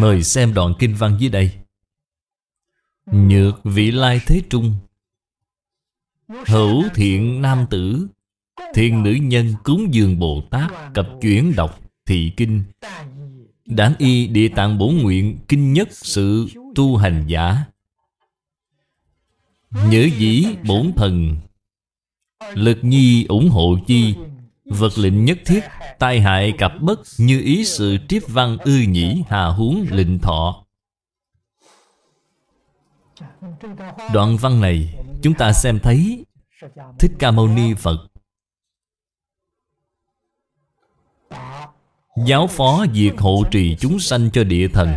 Mời xem đoạn kinh văn dưới đây Nhược vị lai thế trung Hữu thiện nam tử thiên nữ nhân cúng dường Bồ Tát Cập chuyển đọc thị kinh Đáng y địa tạng bổ nguyện Kinh nhất sự tu hành giả Nhớ dĩ bổn thần Lực nhi ủng hộ chi Vật lịnh nhất thiết Tai hại cặp bất Như ý sự triếp văn ư nhĩ Hà huống lịnh thọ Đoạn văn này Chúng ta xem thấy Thích Ca Mâu Ni Phật Giáo phó diệt hộ trì chúng sanh cho địa thần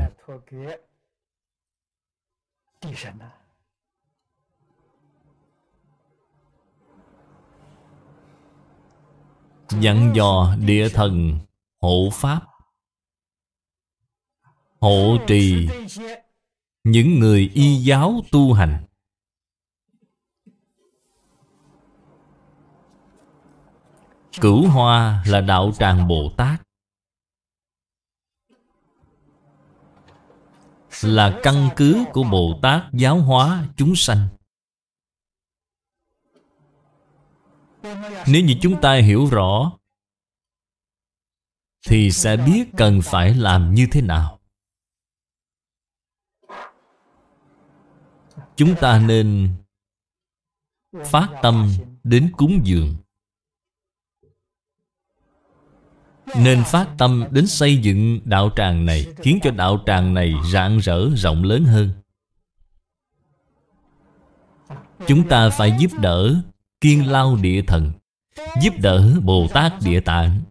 dặn dò địa thần hộ pháp hộ trì những người y giáo tu hành cửu hoa là đạo tràng bồ tát là căn cứ của bồ tát giáo hóa chúng sanh Nếu như chúng ta hiểu rõ Thì sẽ biết cần phải làm như thế nào Chúng ta nên Phát tâm đến cúng dường Nên phát tâm đến xây dựng đạo tràng này Khiến cho đạo tràng này rạng rỡ rộng lớn hơn Chúng ta phải giúp đỡ Kiên Lao Địa Thần Giúp đỡ Bồ Tát Địa Tạng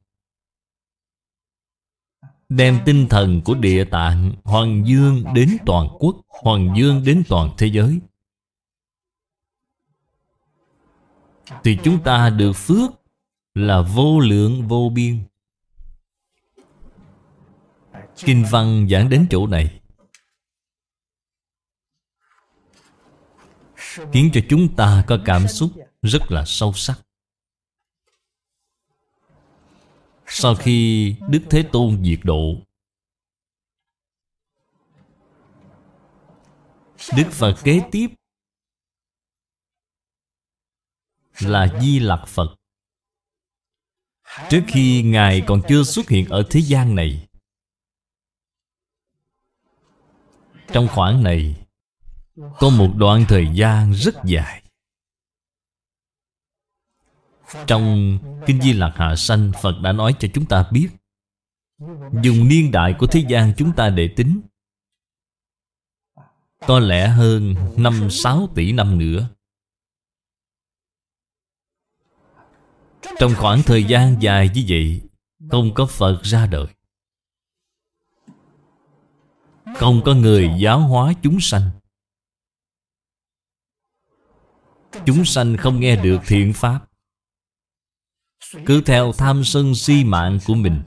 Đem tinh thần của Địa Tạng Hoàng Dương đến toàn quốc Hoàng Dương đến toàn thế giới Thì chúng ta được phước Là vô lượng vô biên Kinh văn giảng đến chỗ này Khiến cho chúng ta có cảm xúc rất là sâu sắc. Sau khi Đức Thế Tôn diệt độ Đức Phật kế tiếp là Di Lặc Phật Trước khi Ngài còn chưa xuất hiện ở thế gian này Trong khoảng này Có một đoạn thời gian rất dài trong Kinh Di Lạc Hạ Sanh Phật đã nói cho chúng ta biết Dùng niên đại của thế gian chúng ta để tính Có lẽ hơn 5-6 tỷ năm nữa Trong khoảng thời gian dài như vậy Không có Phật ra đời Không có người giáo hóa chúng sanh Chúng sanh không nghe được thiện pháp cứ theo tham sân si mạng của mình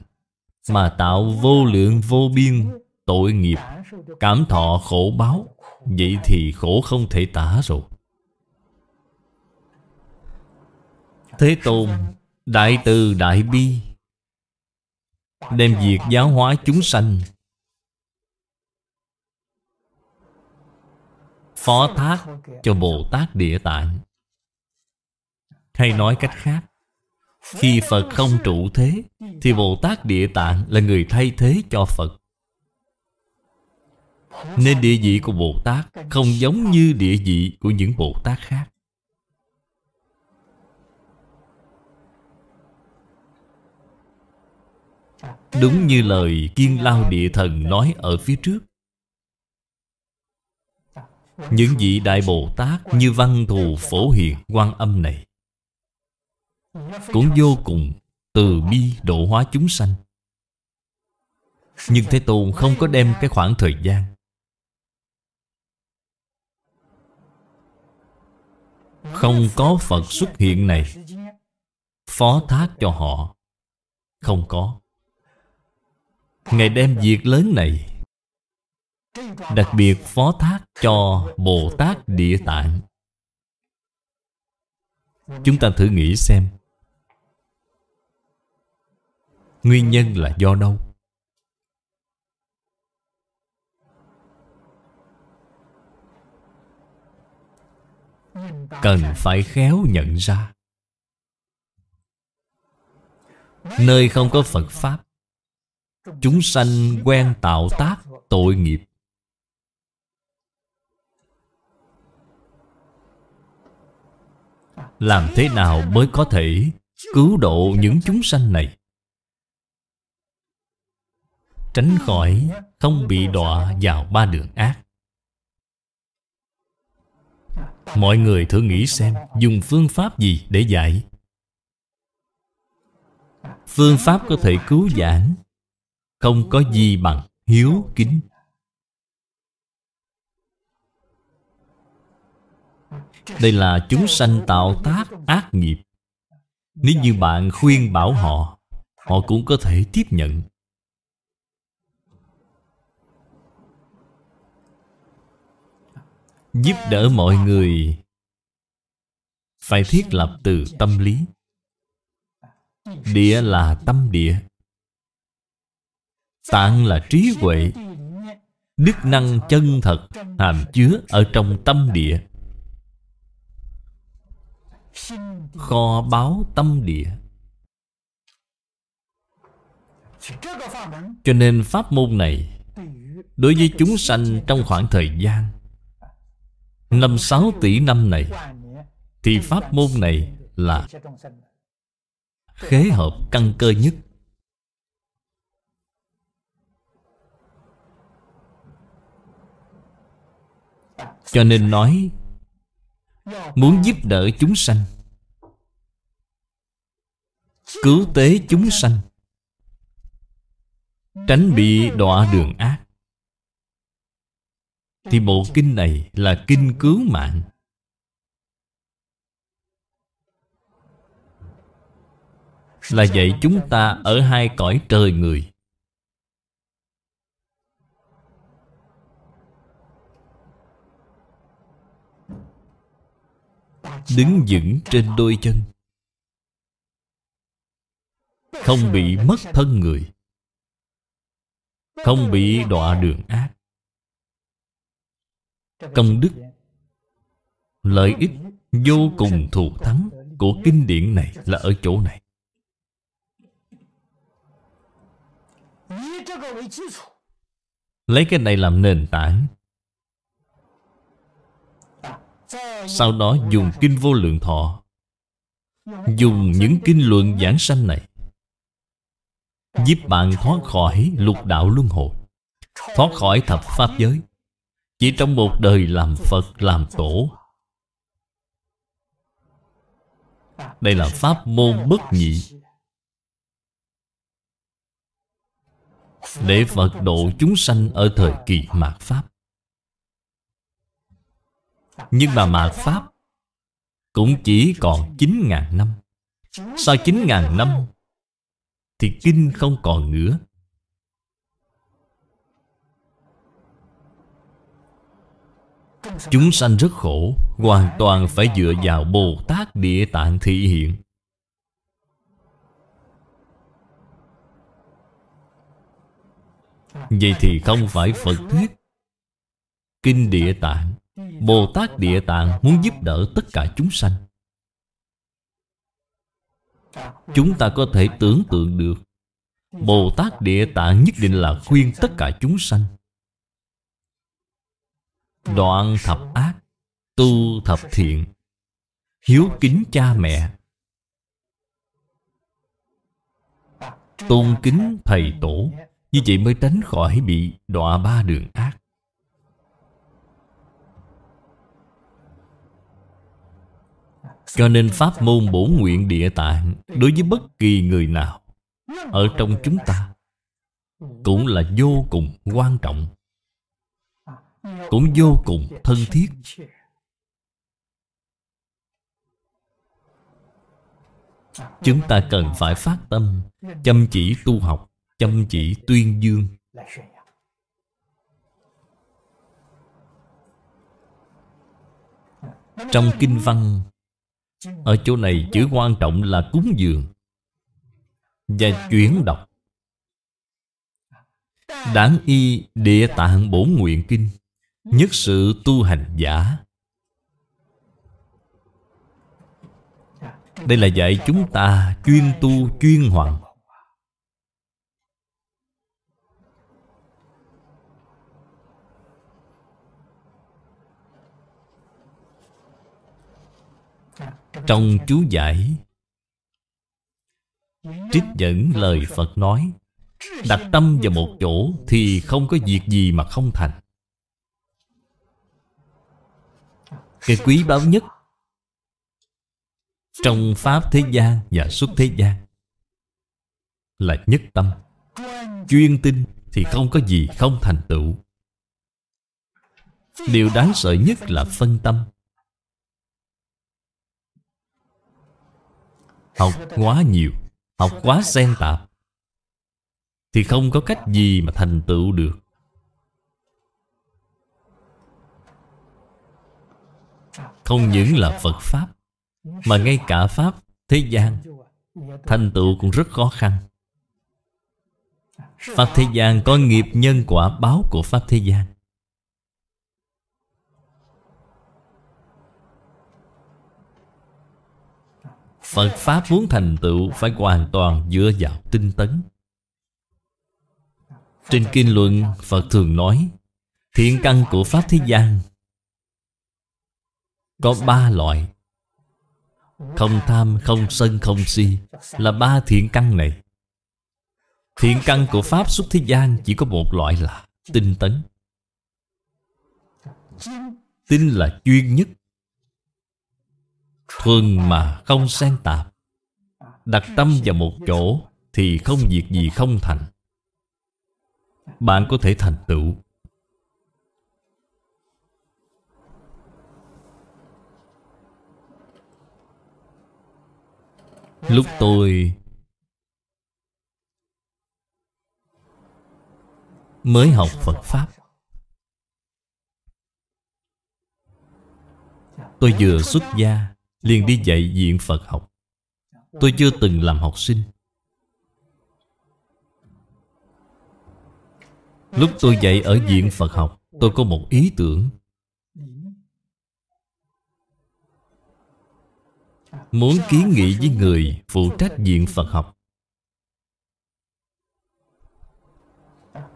Mà tạo vô lượng vô biên Tội nghiệp Cảm thọ khổ báo Vậy thì khổ không thể tả rồi Thế Tôn Đại từ Đại Bi Đem việc giáo hóa chúng sanh Phó thác cho Bồ Tát Địa Tạng Hay nói cách khác khi Phật không trụ thế Thì Bồ Tát Địa Tạng là người thay thế cho Phật Nên địa vị của Bồ Tát Không giống như địa vị của những Bồ Tát khác Đúng như lời Kiên Lao Địa Thần nói ở phía trước Những vị Đại Bồ Tát như Văn Thù Phổ Hiền quan Âm này cũng vô cùng từ bi độ hóa chúng sanh Nhưng Thế Tôn không có đem cái khoảng thời gian Không có Phật xuất hiện này Phó thác cho họ Không có Ngài đem việc lớn này Đặc biệt phó thác cho Bồ Tát Địa Tạng Chúng ta thử nghĩ xem Nguyên nhân là do đâu? Cần phải khéo nhận ra Nơi không có Phật Pháp Chúng sanh quen tạo tác tội nghiệp Làm thế nào mới có thể cứu độ những chúng sanh này tránh khỏi không bị đọa vào ba đường ác mọi người thử nghĩ xem dùng phương pháp gì để dạy phương pháp có thể cứu giảng không có gì bằng hiếu kính đây là chúng sanh tạo tác ác nghiệp nếu như bạn khuyên bảo họ họ cũng có thể tiếp nhận giúp đỡ mọi người phải thiết lập từ tâm lý địa là tâm địa tạng là trí huệ đức năng chân thật hàm chứa ở trong tâm địa kho báo tâm địa cho nên pháp môn này đối với chúng sanh trong khoảng thời gian Năm sáu tỷ năm này Thì pháp môn này là Khế hợp căn cơ nhất Cho nên nói Muốn giúp đỡ chúng sanh Cứu tế chúng sanh Tránh bị đọa đường ác thì bộ kinh này là kinh cứu mạng Là dạy chúng ta ở hai cõi trời người Đứng vững trên đôi chân Không bị mất thân người Không bị đọa đường ác công đức lợi ích vô cùng thù thắng của kinh điển này là ở chỗ này lấy cái này làm nền tảng sau đó dùng kinh vô lượng thọ dùng những kinh luận giảng sanh này giúp bạn thoát khỏi lục đạo luân hồi thoát khỏi thập pháp giới chỉ trong một đời làm Phật làm Tổ Đây là pháp môn bất nhị Để Phật độ chúng sanh ở thời kỳ mạt Pháp Nhưng mà mạt Pháp Cũng chỉ còn 9.000 năm Sau 9.000 năm Thì kinh không còn nữa Chúng sanh rất khổ Hoàn toàn phải dựa vào Bồ Tát Địa Tạng thị hiện Vậy thì không phải Phật thuyết Kinh Địa Tạng Bồ Tát Địa Tạng muốn giúp đỡ tất cả chúng sanh Chúng ta có thể tưởng tượng được Bồ Tát Địa Tạng nhất định là khuyên tất cả chúng sanh Đoạn thập ác Tu thập thiện Hiếu kính cha mẹ Tôn kính thầy tổ Như vậy mới tránh khỏi bị đọa ba đường ác Cho nên Pháp môn bổ nguyện địa tạng Đối với bất kỳ người nào Ở trong chúng ta Cũng là vô cùng quan trọng cũng vô cùng thân thiết chúng ta cần phải phát tâm chăm chỉ tu học chăm chỉ tuyên dương trong kinh văn ở chỗ này chữ quan trọng là cúng dường và chuyển đọc à, đáng y địa tạng bổ nguyện kinh nhất sự tu hành giả đây là dạy chúng ta chuyên tu chuyên hoằng trong chú giải trích dẫn lời phật nói đặt tâm vào một chỗ thì không có việc gì mà không thành cái quý báu nhất trong pháp thế gian và xuất thế gian là nhất tâm chuyên tin thì không có gì không thành tựu điều đáng sợ nhất là phân tâm học quá nhiều học quá xen tạp thì không có cách gì mà thành tựu được Không những là Phật Pháp Mà ngay cả Pháp thế gian Thành tựu cũng rất khó khăn Pháp thế gian có nghiệp nhân quả báo của Pháp thế gian Phật Pháp muốn thành tựu phải hoàn toàn dựa vào tinh tấn Trên kinh luận Phật thường nói Thiện căn của Pháp thế gian có dạ. ba loại không dạ. tham, không sân, không si Là ba thiện căn này Thiện căn của Pháp xuất thế gian Chỉ có một loại là tinh tấn Tinh là chuyên nhất Thuần mà không xen tạp Đặt tâm vào một chỗ Thì không việc gì không thành Bạn có thể thành tựu Lúc tôi mới học Phật Pháp Tôi vừa xuất gia liền đi dạy viện Phật học Tôi chưa từng làm học sinh Lúc tôi dạy ở viện Phật học Tôi có một ý tưởng Muốn kiến nghị với người phụ trách diện Phật học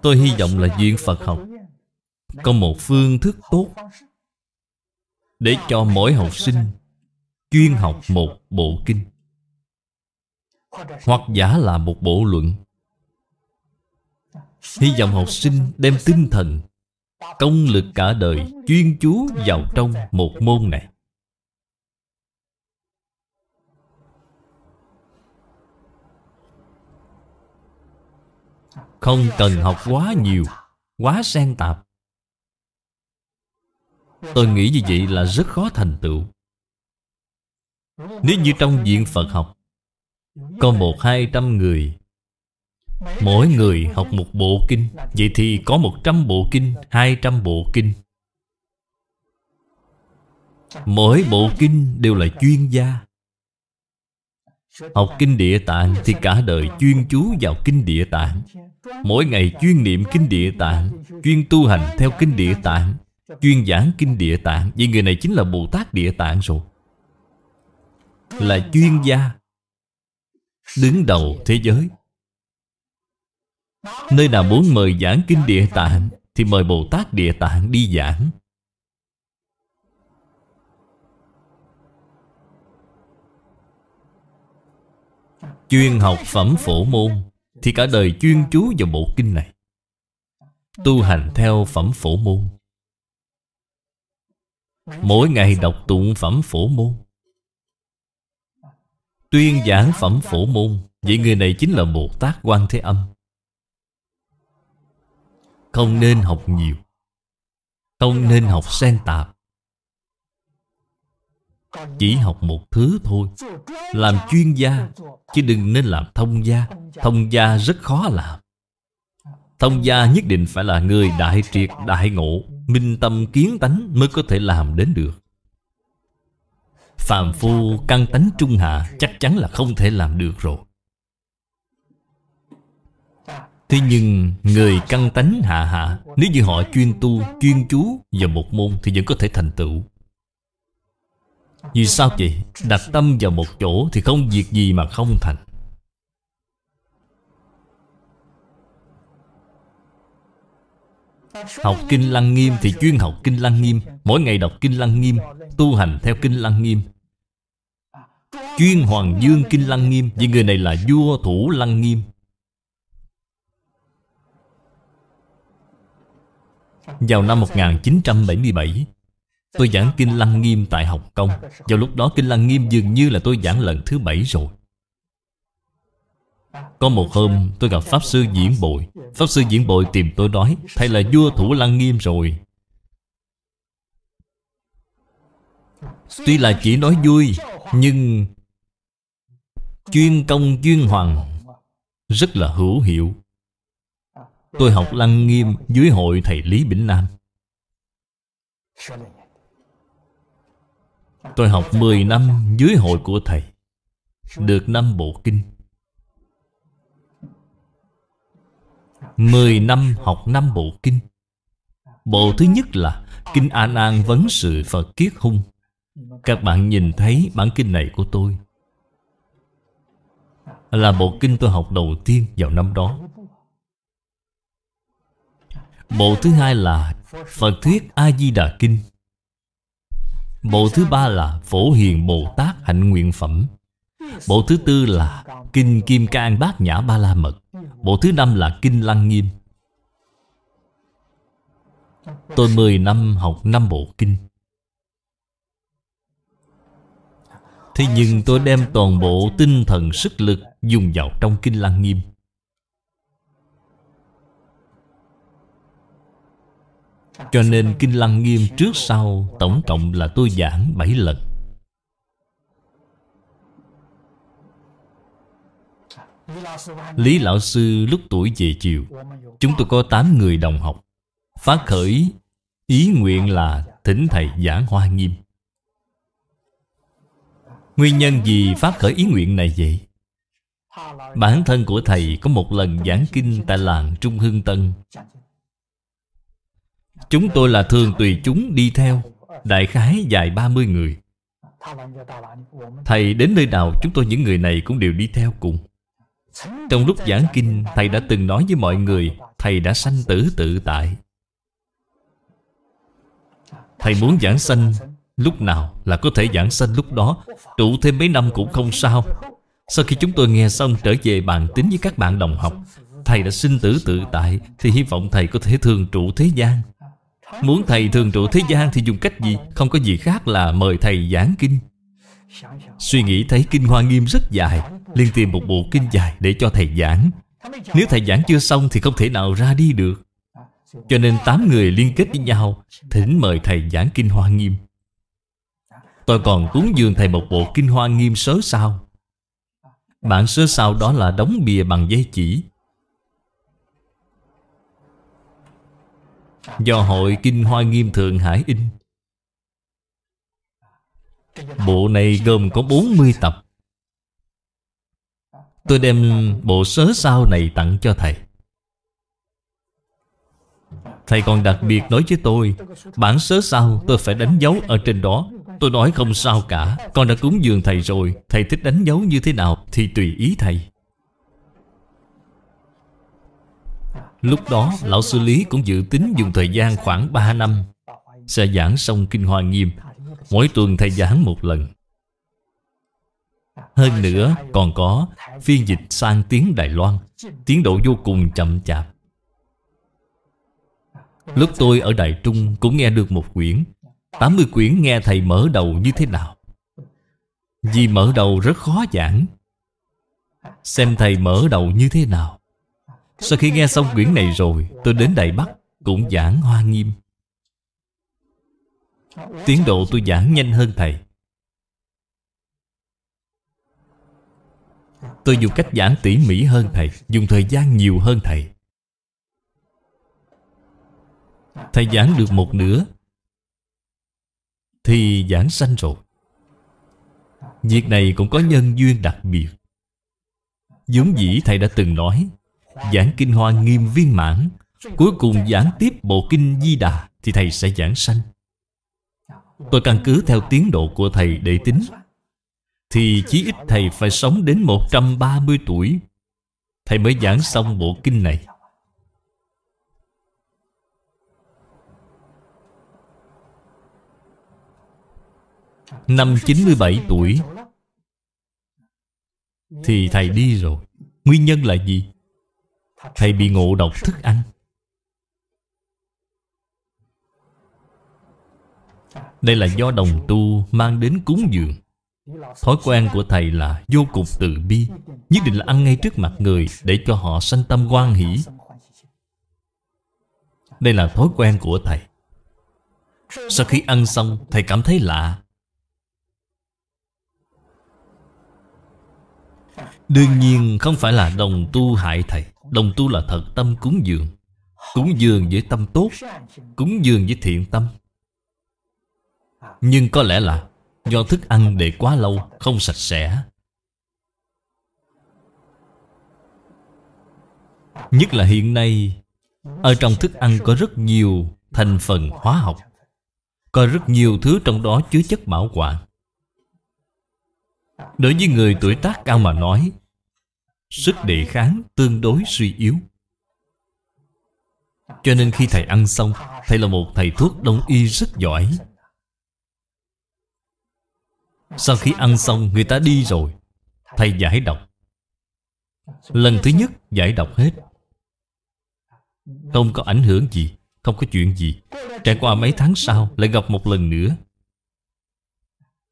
Tôi hy vọng là duyên Phật học Có một phương thức tốt Để cho mỗi học sinh Chuyên học một bộ kinh Hoặc giả là một bộ luận Hy vọng học sinh đem tinh thần Công lực cả đời Chuyên chú vào trong một môn này Không cần học quá nhiều Quá sen tạp Tôi nghĩ như vậy là rất khó thành tựu Nếu như trong viện Phật học Có một hai trăm người Mỗi người học một bộ kinh Vậy thì có một trăm bộ kinh Hai trăm bộ kinh Mỗi bộ kinh đều là chuyên gia Học kinh địa tạng thì cả đời chuyên chú vào kinh địa tạng Mỗi ngày chuyên niệm kinh địa tạng Chuyên tu hành theo kinh địa tạng Chuyên giảng kinh địa tạng Vì người này chính là Bồ Tát địa tạng rồi Là chuyên gia Đứng đầu thế giới Nơi nào muốn mời giảng kinh địa tạng Thì mời Bồ Tát địa tạng đi giảng Chuyên học phẩm phổ môn thì cả đời chuyên chú vào bộ kinh này Tu hành theo phẩm phổ môn Mỗi ngày đọc tụng phẩm phổ môn Tuyên giảng phẩm phổ môn Vậy người này chính là Bồ Tát Quan Thế Âm Không nên học nhiều Không nên học sen tạp chỉ học một thứ thôi Làm chuyên gia Chứ đừng nên làm thông gia Thông gia rất khó làm Thông gia nhất định phải là người đại triệt đại ngộ Minh tâm kiến tánh mới có thể làm đến được phàm phu căn tánh trung hạ chắc chắn là không thể làm được rồi Thế nhưng người căn tánh hạ hạ Nếu như họ chuyên tu, chuyên chú vào một môn Thì vẫn có thể thành tựu vì sao vậy? Đặt tâm vào một chỗ Thì không việc gì mà không thành Học Kinh Lăng Nghiêm thì chuyên học Kinh Lăng Nghiêm Mỗi ngày đọc Kinh Lăng Nghiêm Tu hành theo Kinh Lăng Nghiêm Chuyên Hoàng Dương Kinh Lăng Nghiêm Vì người này là vua thủ Lăng Nghiêm Vào năm 1977 Tôi giảng Kinh Lăng Nghiêm tại Hồng Kông Vào lúc đó Kinh Lăng Nghiêm dường như là tôi giảng lần thứ bảy rồi Có một hôm tôi gặp Pháp Sư Diễn Bội Pháp Sư Diễn Bội tìm tôi nói Thầy là vua thủ Lăng Nghiêm rồi Tuy là chỉ nói vui Nhưng Chuyên công chuyên hoàng Rất là hữu hiệu Tôi học Lăng Nghiêm dưới hội thầy Lý Bỉnh Nam Tôi học 10 năm dưới hội của thầy Được năm bộ kinh 10 năm học năm bộ kinh Bộ thứ nhất là Kinh A Nan vấn sự Phật Kiết Hung. Các bạn nhìn thấy bản kinh này của tôi là bộ kinh tôi học đầu tiên vào năm đó. Bộ thứ hai là Phật thuyết A Di Đà kinh. Bộ thứ ba là Phổ Hiền Bồ Tát Hạnh Nguyện Phẩm Bộ thứ tư là Kinh Kim Cang Bát Nhã Ba La Mật Bộ thứ năm là Kinh Lăng Nghiêm Tôi 10 năm học năm bộ kinh Thế nhưng tôi đem toàn bộ tinh thần sức lực dùng vào trong Kinh Lăng Nghiêm Cho nên Kinh Lăng Nghiêm trước sau Tổng cộng là tôi giảng 7 lần Lý Lão Sư lúc tuổi về chiều Chúng tôi có 8 người đồng học Phát khởi Ý nguyện là thỉnh Thầy giảng hoa nghiêm Nguyên nhân gì phát khởi ý nguyện này vậy? Bản thân của Thầy có một lần giảng kinh tại làng Trung Hưng Tân Chúng tôi là thường tùy chúng đi theo Đại khái dài 30 người Thầy đến nơi nào chúng tôi những người này cũng đều đi theo cùng Trong lúc giảng kinh Thầy đã từng nói với mọi người Thầy đã sanh tử tự tại Thầy muốn giảng sanh lúc nào là có thể giảng sanh lúc đó Trụ thêm mấy năm cũng không sao Sau khi chúng tôi nghe xong trở về bàn tính với các bạn đồng học Thầy đã sinh tử tự tại Thì hy vọng Thầy có thể thường trụ thế gian Muốn thầy thường trụ thế gian thì dùng cách gì Không có gì khác là mời thầy giảng kinh Suy nghĩ thấy kinh hoa nghiêm rất dài liền tìm một bộ kinh dài để cho thầy giảng Nếu thầy giảng chưa xong thì không thể nào ra đi được Cho nên tám người liên kết với nhau Thỉnh mời thầy giảng kinh hoa nghiêm Tôi còn cúng dường thầy một bộ kinh hoa nghiêm sớ sao Bản sớ sao đó là đóng bìa bằng dây chỉ Do hội Kinh Hoa Nghiêm Thượng Hải in Bộ này gồm có 40 tập Tôi đem bộ sớ sao này tặng cho thầy Thầy còn đặc biệt nói với tôi Bản sớ sao tôi phải đánh dấu ở trên đó Tôi nói không sao cả Con đã cúng dường thầy rồi Thầy thích đánh dấu như thế nào thì tùy ý thầy Lúc đó Lão Sư Lý cũng dự tính dùng thời gian khoảng 3 năm Sẽ giảng xong Kinh Hoa Nghiêm Mỗi tuần thầy giảng một lần Hơn nữa còn có phiên dịch sang tiếng Đài Loan Tiến độ vô cùng chậm chạp Lúc tôi ở Đài Trung cũng nghe được một quyển 80 quyển nghe thầy mở đầu như thế nào Vì mở đầu rất khó giảng Xem thầy mở đầu như thế nào sau khi nghe xong quyển này rồi Tôi đến Đại Bắc cũng giảng hoa nghiêm Tiến độ tôi giảng nhanh hơn thầy Tôi dùng cách giảng tỉ mỉ hơn thầy Dùng thời gian nhiều hơn thầy Thầy giảng được một nửa Thì giảng sanh rồi Việc này cũng có nhân duyên đặc biệt dũng dĩ thầy đã từng nói Giảng kinh hoa nghiêm viên mãn Cuối cùng giảng tiếp bộ kinh Di Đà Thì thầy sẽ giảng sanh Tôi căn cứ theo tiến độ của thầy để tính Thì chí ít thầy phải sống đến 130 tuổi Thầy mới giảng xong bộ kinh này Năm 97 tuổi Thì thầy đi rồi Nguyên nhân là gì? thầy bị ngộ độc thức ăn đây là do đồng tu mang đến cúng dường thói quen của thầy là vô cùng từ bi nhất định là ăn ngay trước mặt người để cho họ sanh tâm quan hỷ đây là thói quen của thầy sau khi ăn xong thầy cảm thấy lạ Đương nhiên không phải là đồng tu hại thầy Đồng tu là thật tâm cúng dường Cúng dường với tâm tốt Cúng dường với thiện tâm Nhưng có lẽ là Do thức ăn để quá lâu Không sạch sẽ Nhất là hiện nay Ở trong thức ăn có rất nhiều Thành phần hóa học Có rất nhiều thứ trong đó chứa chất bảo quản Đối với người tuổi tác cao mà nói sức đề kháng tương đối suy yếu cho nên khi thầy ăn xong Thầy là một thầy thuốc đông y rất giỏi Sau khi ăn xong người ta đi rồi Thầy giải độc Lần thứ nhất giải độc hết Không có ảnh hưởng gì Không có chuyện gì Trải qua mấy tháng sau lại gặp một lần nữa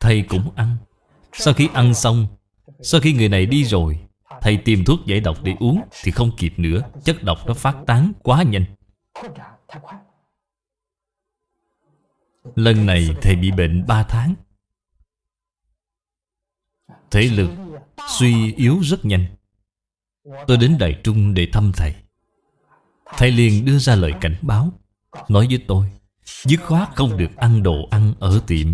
Thầy cũng ăn Sau khi ăn xong Sau khi người này đi rồi Thầy tìm thuốc giải độc để uống Thì không kịp nữa Chất độc nó phát tán quá nhanh Lần này thầy bị bệnh 3 tháng Thể lực suy yếu rất nhanh Tôi đến Đại Trung để thăm thầy Thầy liền đưa ra lời cảnh báo Nói với tôi Dứt khoát không được ăn đồ ăn ở tiệm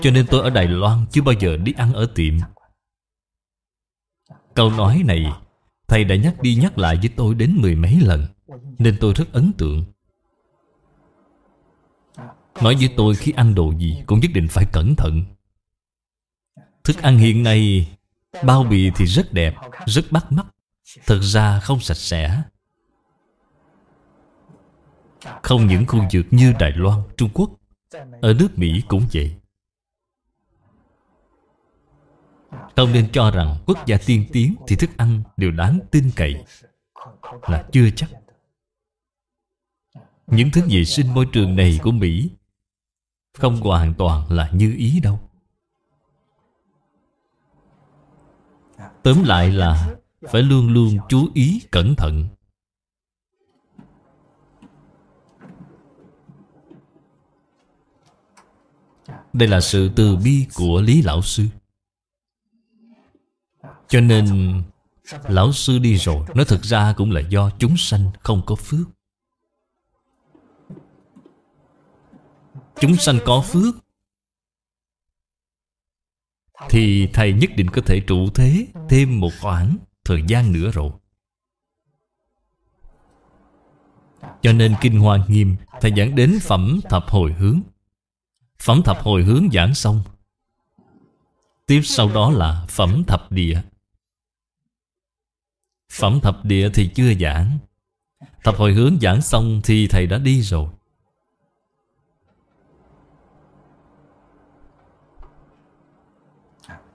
Cho nên tôi ở Đài Loan Chưa bao giờ đi ăn ở tiệm Câu nói này Thầy đã nhắc đi nhắc lại với tôi đến mười mấy lần Nên tôi rất ấn tượng Nói với tôi khi ăn đồ gì Cũng nhất định phải cẩn thận Thức ăn hiện nay Bao bì thì rất đẹp Rất bắt mắt Thật ra không sạch sẽ Không những khu vực như Đài Loan, Trung Quốc Ở nước Mỹ cũng vậy Không nên cho rằng quốc gia tiên tiến Thì thức ăn đều đáng tin cậy Là chưa chắc Những thứ vệ sinh môi trường này của Mỹ Không hoàn toàn là như ý đâu Tóm lại là Phải luôn luôn chú ý cẩn thận Đây là sự từ bi của Lý Lão Sư cho nên Lão sư đi rồi Nó thực ra cũng là do chúng sanh không có phước Chúng sanh có phước Thì thầy nhất định có thể trụ thế Thêm một khoảng thời gian nữa rồi Cho nên Kinh Hoa Nghiêm Thầy giảng đến Phẩm Thập Hồi Hướng Phẩm Thập Hồi Hướng giảng xong Tiếp sau đó là Phẩm Thập Địa Phẩm thập địa thì chưa giảng Thập hồi hướng giảng xong thì thầy đã đi rồi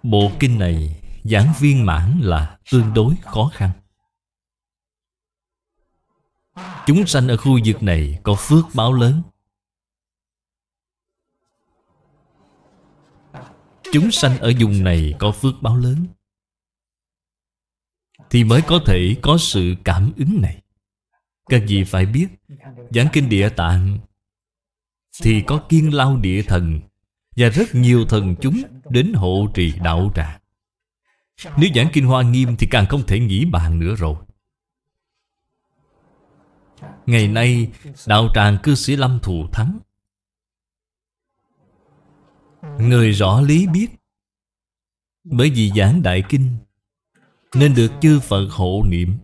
Bộ kinh này giảng viên mãn là tương đối khó khăn Chúng sanh ở khu vực này có phước báo lớn Chúng sanh ở vùng này có phước báo lớn thì mới có thể có sự cảm ứng này các vị phải biết giảng kinh địa tạng thì có kiên lao địa thần và rất nhiều thần chúng đến hộ trì đạo tràng nếu giảng kinh hoa nghiêm thì càng không thể nghĩ bàn nữa rồi Ngày nay đạo tràng cư sĩ Lâm Thù Thắng Người rõ lý biết Bởi vì giảng Đại Kinh nên được chư Phật hộ niệm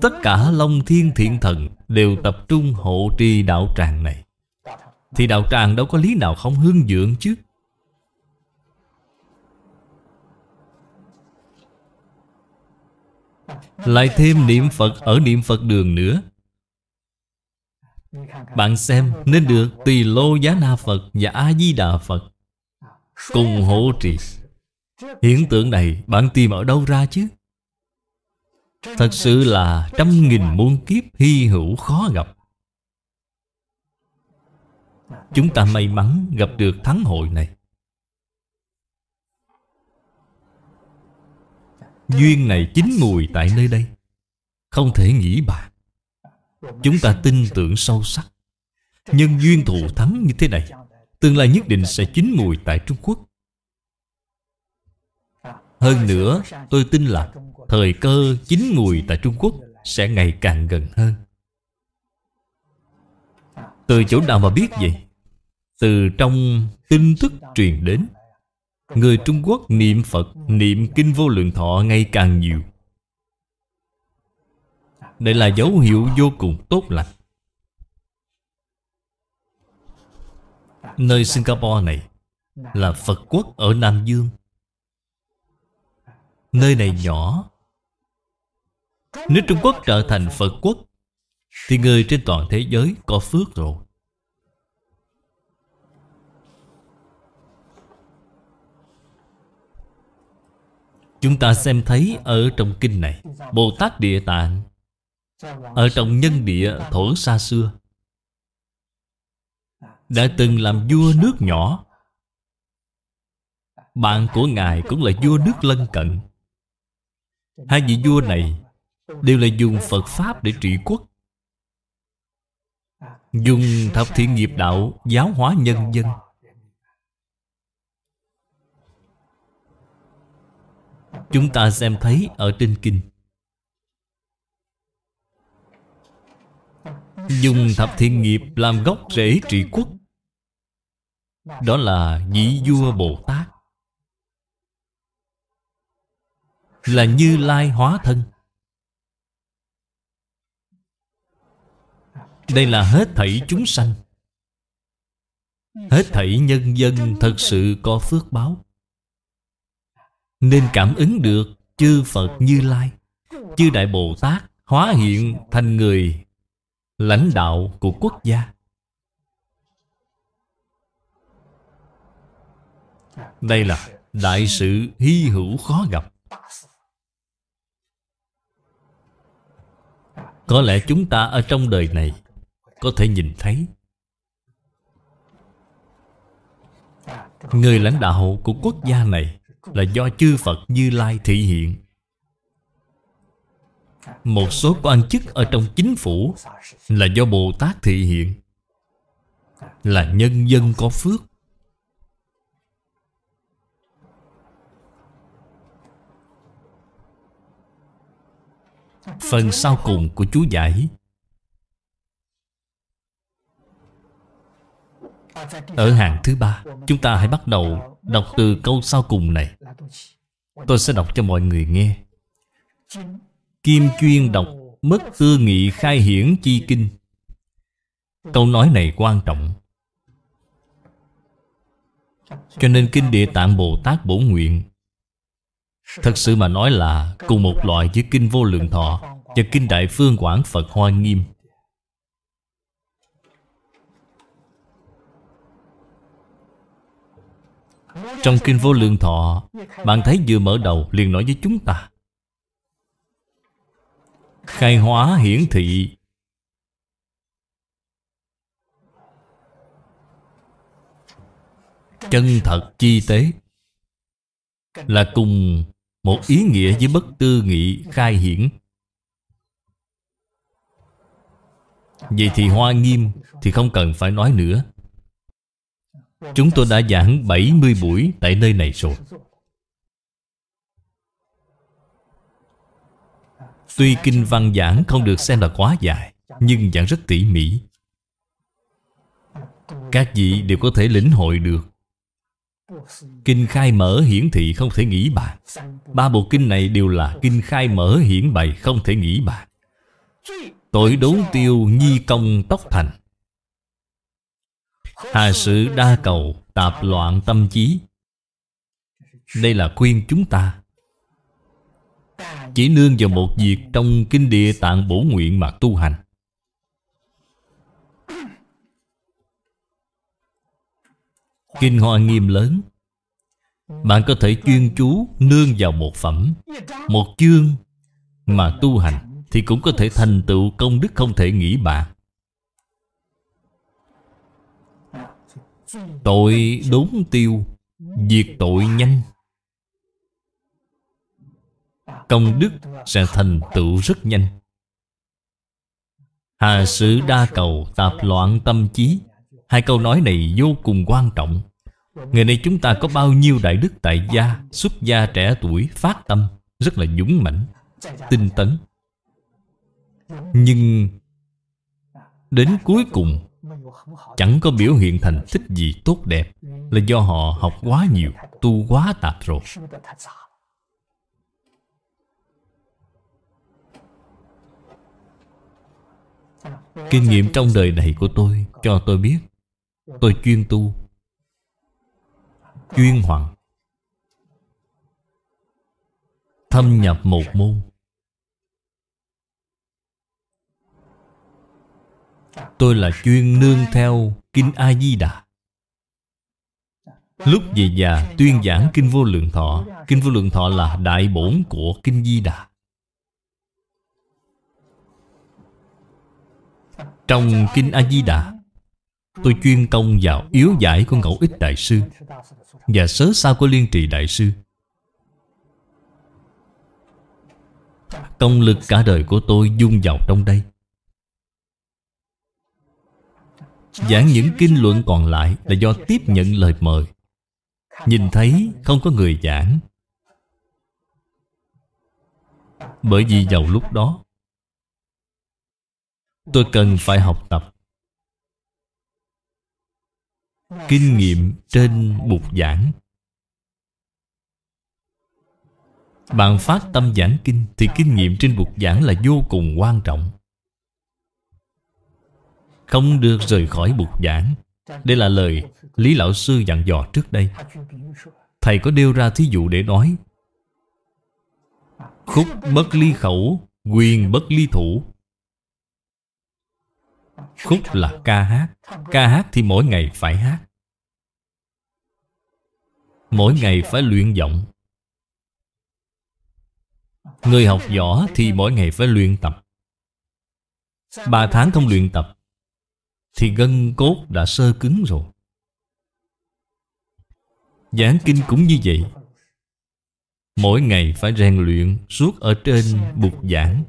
Tất cả Long Thiên Thiện Thần Đều tập trung hộ trì đạo tràng này Thì đạo tràng đâu có lý nào không hương dưỡng chứ Lại thêm niệm Phật ở niệm Phật đường nữa Bạn xem nên được Tỳ Lô Giá Na Phật và A-di-đà Phật Cùng hộ trì Hiện tượng này bạn tìm ở đâu ra chứ? Thật sự là trăm nghìn muôn kiếp hy hữu khó gặp Chúng ta may mắn gặp được thắng hội này Duyên này chín mùi tại nơi đây Không thể nghĩ bàn Chúng ta tin tưởng sâu sắc Nhân duyên thù thắng như thế này Tương lai nhất định sẽ chín mùi tại Trung Quốc hơn nữa, tôi tin là thời cơ chính mùi tại Trung Quốc sẽ ngày càng gần hơn. Từ chỗ nào mà biết vậy? Từ trong tin tức truyền đến Người Trung Quốc niệm Phật, niệm Kinh Vô Lượng Thọ ngày càng nhiều Đây là dấu hiệu vô cùng tốt lành Nơi Singapore này là Phật quốc ở Nam Dương Nơi này nhỏ Nếu Trung Quốc trở thành Phật quốc Thì người trên toàn thế giới có phước rồi Chúng ta xem thấy ở trong kinh này Bồ Tát Địa Tạng Ở trong nhân địa thổ xa xưa Đã từng làm vua nước nhỏ Bạn của Ngài cũng là vua nước lân cận Hai vị vua này Đều là dùng Phật Pháp để trị quốc Dùng thập thiện nghiệp đạo Giáo hóa nhân dân Chúng ta xem thấy ở trên kinh Dùng thập thiện nghiệp làm gốc rễ trị quốc Đó là vị vua Bồ Tát là Như Lai hóa thân Đây là hết thảy chúng sanh Hết thảy nhân dân thật sự có phước báo Nên cảm ứng được chư Phật Như Lai Chư Đại Bồ Tát hóa hiện thành người lãnh đạo của quốc gia Đây là đại sự hy hữu khó gặp Có lẽ chúng ta ở trong đời này Có thể nhìn thấy Người lãnh đạo của quốc gia này Là do chư Phật Như Lai thị hiện Một số quan chức ở trong chính phủ Là do Bồ Tát thị hiện Là nhân dân có phước Phần sau cùng của chú giải Ở hàng thứ ba Chúng ta hãy bắt đầu đọc từ câu sau cùng này Tôi sẽ đọc cho mọi người nghe Kim chuyên đọc Mất tư nghị khai hiển chi kinh Câu nói này quan trọng Cho nên Kinh Địa Tạng Bồ Tát Bổ Nguyện Thật sự mà nói là cùng một loại với Kinh Vô Lượng Thọ và Kinh Đại Phương Quảng Phật Hoa Nghiêm. Trong Kinh Vô Lượng Thọ, bạn thấy vừa mở đầu liền nói với chúng ta Khai hóa hiển thị Chân thật chi tế Là cùng một ý nghĩa với bất tư nghị khai hiển Vậy thì hoa nghiêm thì không cần phải nói nữa Chúng tôi đã giảng 70 buổi tại nơi này rồi Tuy kinh văn giảng không được xem là quá dài Nhưng giảng rất tỉ mỉ Các vị đều có thể lĩnh hội được Kinh khai mở hiển thị không thể nghĩ bàn Ba bộ kinh này đều là kinh khai mở hiển bày không thể nghĩ bàn Tội đấu tiêu nhi công tốc thành Hà sự đa cầu tạp loạn tâm trí Đây là khuyên chúng ta Chỉ nương vào một việc trong kinh địa tạng bổ nguyện mà tu hành Kinh Hoa nghiêm lớn Bạn có thể chuyên chú nương vào một phẩm Một chương mà tu hành Thì cũng có thể thành tựu công đức không thể nghĩ bàn Tội đốn tiêu Diệt tội nhanh Công đức sẽ thành tựu rất nhanh Hà sử đa cầu tạp loạn tâm trí Hai câu nói này vô cùng quan trọng Ngày nay chúng ta có bao nhiêu đại đức tại gia Xuất gia trẻ tuổi phát tâm Rất là dũng mãnh Tinh tấn Nhưng Đến cuối cùng Chẳng có biểu hiện thành tích gì tốt đẹp Là do họ học quá nhiều Tu quá tạp rồi Kinh nghiệm trong đời này của tôi Cho tôi biết Tôi chuyên tu Chuyên hoằng Thâm nhập một môn Tôi là chuyên nương theo Kinh A-di-đà Lúc về già tuyên giảng Kinh Vô Lượng Thọ Kinh Vô Lượng Thọ là đại bổn của Kinh Di Đà Trong Kinh A-di-đà Tôi chuyên công vào yếu giải của Ngẫu Ích Đại Sư Và sớ sao của Liên Trì Đại Sư Công lực cả đời của tôi dung vào trong đây Giảng những kinh luận còn lại là do tiếp nhận lời mời Nhìn thấy không có người giảng Bởi vì vào lúc đó Tôi cần phải học tập kinh nghiệm trên bục giảng bạn phát tâm giảng kinh thì kinh nghiệm trên bục giảng là vô cùng quan trọng không được rời khỏi bục giảng đây là lời lý lão sư dặn dò trước đây thầy có đưa ra thí dụ để nói khúc bất ly khẩu quyền bất ly thủ Khúc là ca hát Ca hát thì mỗi ngày phải hát Mỗi ngày phải luyện giọng Người học võ thì mỗi ngày phải luyện tập Ba tháng không luyện tập Thì gân cốt đã sơ cứng rồi Giảng kinh cũng như vậy Mỗi ngày phải rèn luyện suốt ở trên bục giảng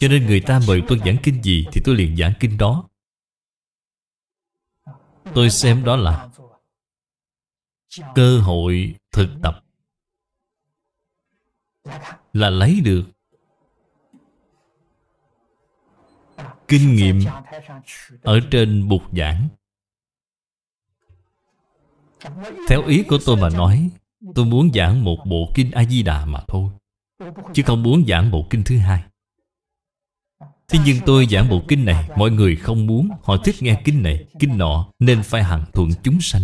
cho nên người ta mời tôi giảng kinh gì Thì tôi liền giảng kinh đó Tôi xem đó là Cơ hội thực tập Là lấy được Kinh nghiệm Ở trên bục giảng Theo ý của tôi mà nói Tôi muốn giảng một bộ kinh A-di-đà mà thôi Chứ không muốn giảng bộ kinh thứ hai Thế nhưng tôi giảng bộ kinh này Mọi người không muốn Họ thích nghe kinh này, kinh nọ Nên phải hằng thuận chúng sanh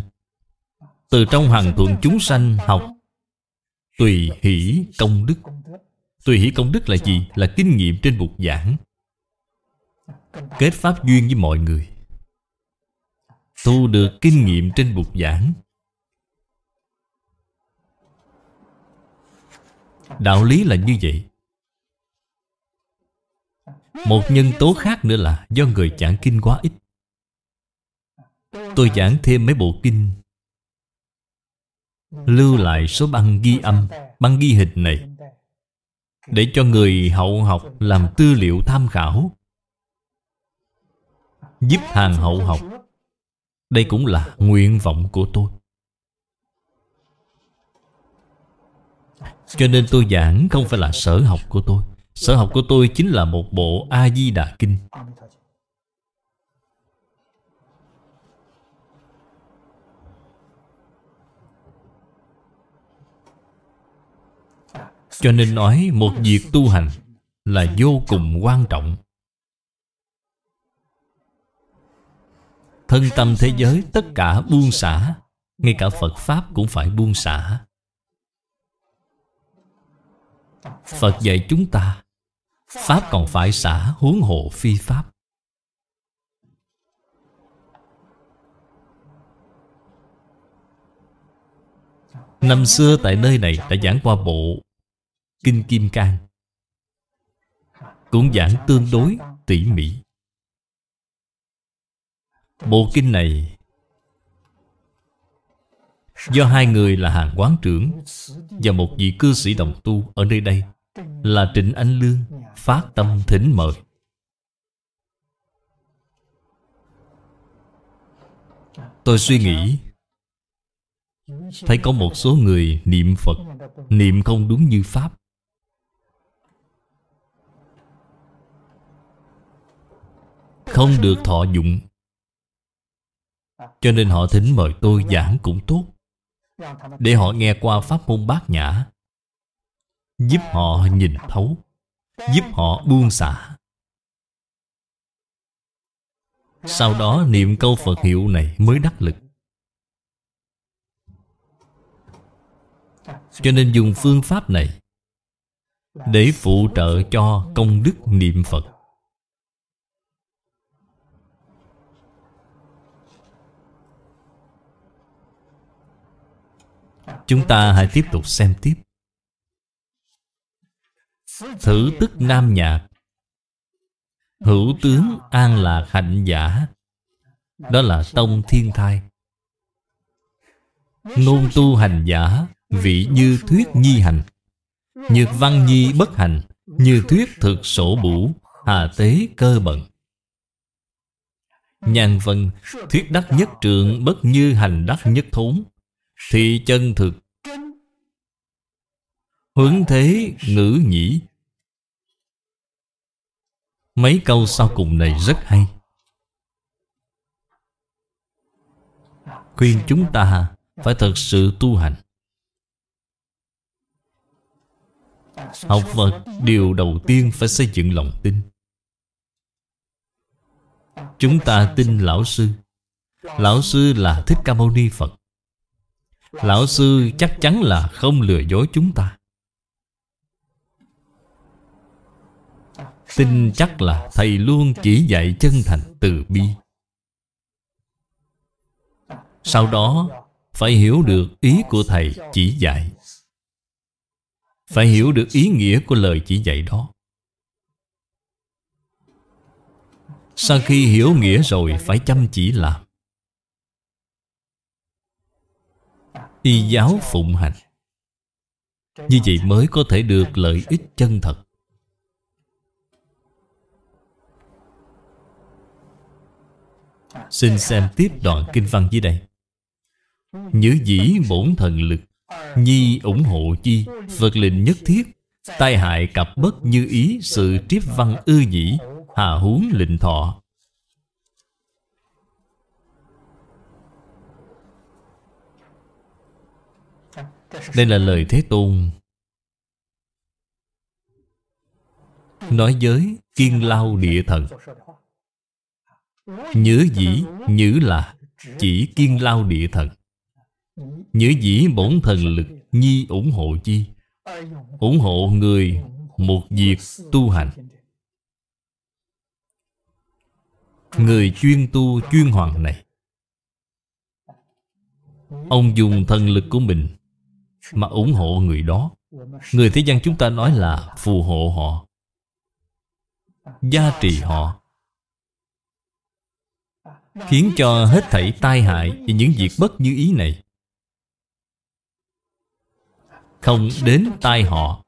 Từ trong hằng thuận chúng sanh học Tùy hỷ công đức Tùy hỷ công đức là gì? Là kinh nghiệm trên bục giảng Kết pháp duyên với mọi người tu được kinh nghiệm trên bục giảng Đạo lý là như vậy một nhân tố khác nữa là do người giảng kinh quá ít Tôi giảng thêm mấy bộ kinh Lưu lại số băng ghi âm, băng ghi hình này Để cho người hậu học làm tư liệu tham khảo Giúp hàng hậu học Đây cũng là nguyện vọng của tôi Cho nên tôi giảng không phải là sở học của tôi Sở học của tôi chính là một bộ A-di-đà kinh Cho nên nói một việc tu hành là vô cùng quan trọng Thân tâm thế giới tất cả buông xả Ngay cả Phật Pháp cũng phải buông xả Phật dạy chúng ta Pháp còn phải xả huống hộ phi Pháp Năm xưa tại nơi này đã giảng qua bộ Kinh Kim Cang Cũng giảng tương đối tỉ mỉ Bộ kinh này Do hai người là hàng quán trưởng Và một vị cư sĩ đồng tu ở nơi đây Là Trịnh Anh Lương phát tâm thỉnh mời Tôi suy nghĩ Thấy có một số người niệm Phật Niệm không đúng như Pháp Không được thọ dụng Cho nên họ thỉnh mời tôi giảng cũng tốt Để họ nghe qua Pháp môn bát nhã Giúp họ nhìn thấu giúp họ buông xả sau đó niệm câu phật hiệu này mới đắc lực cho nên dùng phương pháp này để phụ trợ cho công đức niệm phật chúng ta hãy tiếp tục xem tiếp Thử tức nam nhạc Hữu tướng an lạc hạnh giả Đó là tông thiên thai Ngôn tu hành giả Vị như thuyết nhi hành Nhược văn nhi bất hành Như thuyết thực sổ bủ Hà tế cơ bận Nhàn vân Thuyết đắc nhất trượng bất như hành đắc nhất thốn Thị chân thực Hướng thế ngữ nhĩ Mấy câu sau cùng này rất hay Khuyên chúng ta phải thật sự tu hành Học Phật điều đầu tiên phải xây dựng lòng tin Chúng ta tin Lão Sư Lão Sư là Thích Ca Mâu Ni Phật Lão Sư chắc chắn là không lừa dối chúng ta Tin chắc là Thầy luôn chỉ dạy chân thành từ bi Sau đó Phải hiểu được ý của Thầy chỉ dạy Phải hiểu được ý nghĩa của lời chỉ dạy đó Sau khi hiểu nghĩa rồi phải chăm chỉ làm Y giáo phụng hành Như vậy mới có thể được lợi ích chân thật Xin xem tiếp đoạn kinh văn dưới đây Nhữ dĩ bổn thần lực Nhi ủng hộ chi Phật linh nhất thiết Tai hại cặp bất như ý Sự triếp văn ư dĩ Hà huống lệnh thọ Đây là lời Thế Tôn Nói giới kiên lao địa thần Nhớ dĩ, nhữ là Chỉ kiên lao địa thần Nhớ dĩ bổn thần lực Nhi ủng hộ chi Ủng hộ người Một việc tu hành Người chuyên tu chuyên hoàng này Ông dùng thần lực của mình Mà ủng hộ người đó Người thế gian chúng ta nói là phù hộ họ Gia trì họ Khiến cho hết thảy tai hại Và những việc bất như ý này Không đến tai họ